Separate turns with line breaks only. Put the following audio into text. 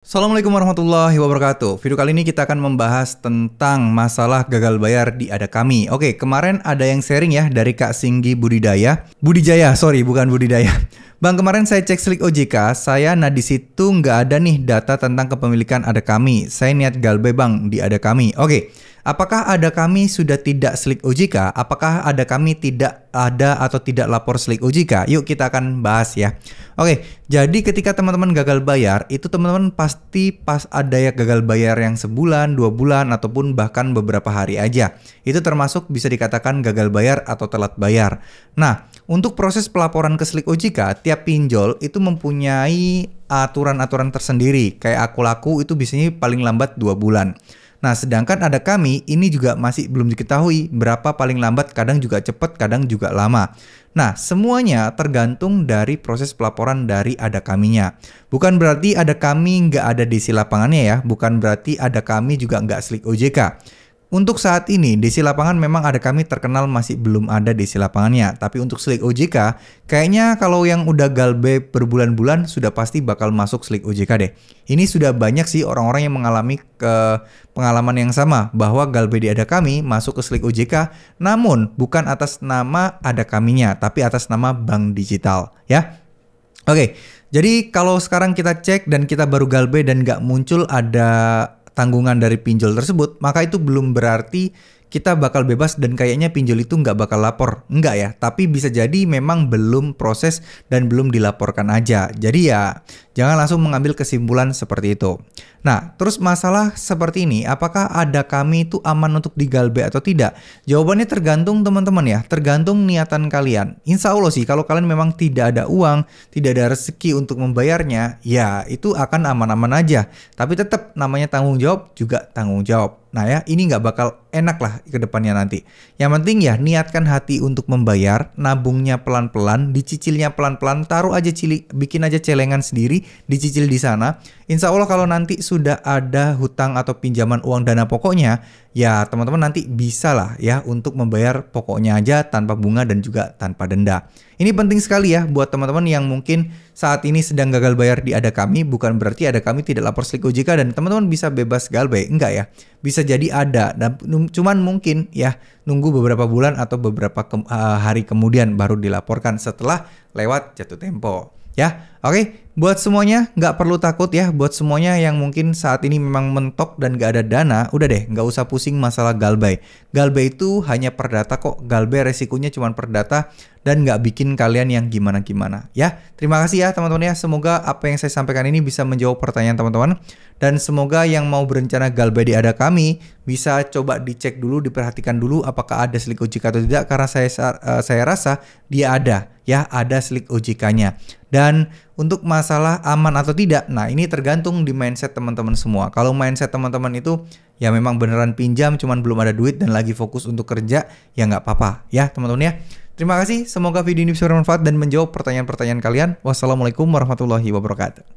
Assalamualaikum warahmatullahi wabarakatuh. Video kali ini kita akan membahas tentang masalah gagal bayar di ada kami. Oke, kemarin ada yang sharing ya dari Kak Singgi Budidaya. Budijaya, sorry bukan Budidaya. Bang, kemarin saya cek slik OJK, saya nah di situ nggak ada nih data tentang kepemilikan ada kami. Saya niat galbe bang di ada kami. Oke, Apakah ada kami sudah tidak selik OJK? Apakah ada kami tidak ada atau tidak lapor selik OJK? Yuk kita akan bahas ya. Oke, jadi ketika teman-teman gagal bayar, itu teman-teman pasti pas ada ya gagal bayar yang sebulan, dua bulan, ataupun bahkan beberapa hari aja. Itu termasuk bisa dikatakan gagal bayar atau telat bayar. Nah, untuk proses pelaporan ke selik OJK, tiap pinjol itu mempunyai aturan-aturan tersendiri. Kayak aku laku itu biasanya paling lambat dua bulan. Nah, sedangkan ada kami ini juga masih belum diketahui berapa paling lambat, kadang juga cepat, kadang juga lama. Nah, semuanya tergantung dari proses pelaporan dari ada kaminya. Bukan berarti ada kami nggak ada di si lapangannya ya, bukan berarti ada kami juga nggak slick OJK. Untuk saat ini, DC lapangan memang ada kami terkenal masih belum ada DC lapangannya. Tapi untuk Slick OJK, kayaknya kalau yang udah galbe berbulan-bulan sudah pasti bakal masuk Slick OJK deh. Ini sudah banyak sih orang-orang yang mengalami ke pengalaman yang sama bahwa galbe di ada kami masuk ke Slick OJK, namun bukan atas nama ada kaminya, tapi atas nama Bank Digital ya. Oke, jadi kalau sekarang kita cek dan kita baru galbe dan nggak muncul ada tanggungan dari pinjol tersebut, maka itu belum berarti kita bakal bebas dan kayaknya pinjol itu nggak bakal lapor. Nggak ya, tapi bisa jadi memang belum proses dan belum dilaporkan aja. Jadi ya, jangan langsung mengambil kesimpulan seperti itu. Nah, terus masalah seperti ini, apakah ada kami itu aman untuk digalbe atau tidak? Jawabannya tergantung teman-teman ya, tergantung niatan kalian. Insya Allah sih, kalau kalian memang tidak ada uang, tidak ada rezeki untuk membayarnya, ya itu akan aman-aman aja. Tapi tetap namanya tanggung jawab juga tanggung jawab. Nah ya, ini nggak bakal enak lah ke depannya nanti. Yang penting ya, niatkan hati untuk membayar, nabungnya pelan-pelan, dicicilnya pelan-pelan, taruh aja cili, bikin aja celengan sendiri, dicicil di sana. Insya Allah kalau nanti sudah ada hutang atau pinjaman uang dana pokoknya, ya teman-teman nanti bisa lah ya untuk membayar pokoknya aja tanpa bunga dan juga tanpa denda. Ini penting sekali ya buat teman-teman yang mungkin saat ini sedang gagal bayar di ada kami, bukan berarti ada kami tidak lapor slik OJK dan teman-teman bisa bebas gagal bayar, enggak ya. Bisa bisa jadi ada dan cuman mungkin ya nunggu beberapa bulan atau beberapa ke, eh, hari kemudian baru dilaporkan setelah lewat jatuh tempo ya oke Buat semuanya, nggak perlu takut ya. Buat semuanya yang mungkin saat ini memang mentok dan nggak ada dana, udah deh, nggak usah pusing masalah Galbay. Galbay itu hanya perdata kok. Galbay resikonya cuma perdata dan nggak bikin kalian yang gimana-gimana. Ya, terima kasih ya teman-teman ya. Semoga apa yang saya sampaikan ini bisa menjawab pertanyaan teman-teman. Dan semoga yang mau berencana Galbay di ada kami bisa coba dicek dulu, diperhatikan dulu apakah ada selik OJK atau tidak. Karena saya, eh, saya rasa dia ada ya, ada selik OJK-nya. Dan untuk masalah aman atau tidak. Nah, ini tergantung di mindset teman-teman semua. Kalau mindset teman-teman itu ya memang beneran pinjam cuman belum ada duit dan lagi fokus untuk kerja, ya nggak apa-apa ya teman-teman ya. Terima kasih, semoga video ini bisa bermanfaat dan menjawab pertanyaan-pertanyaan kalian. Wassalamualaikum warahmatullahi wabarakatuh.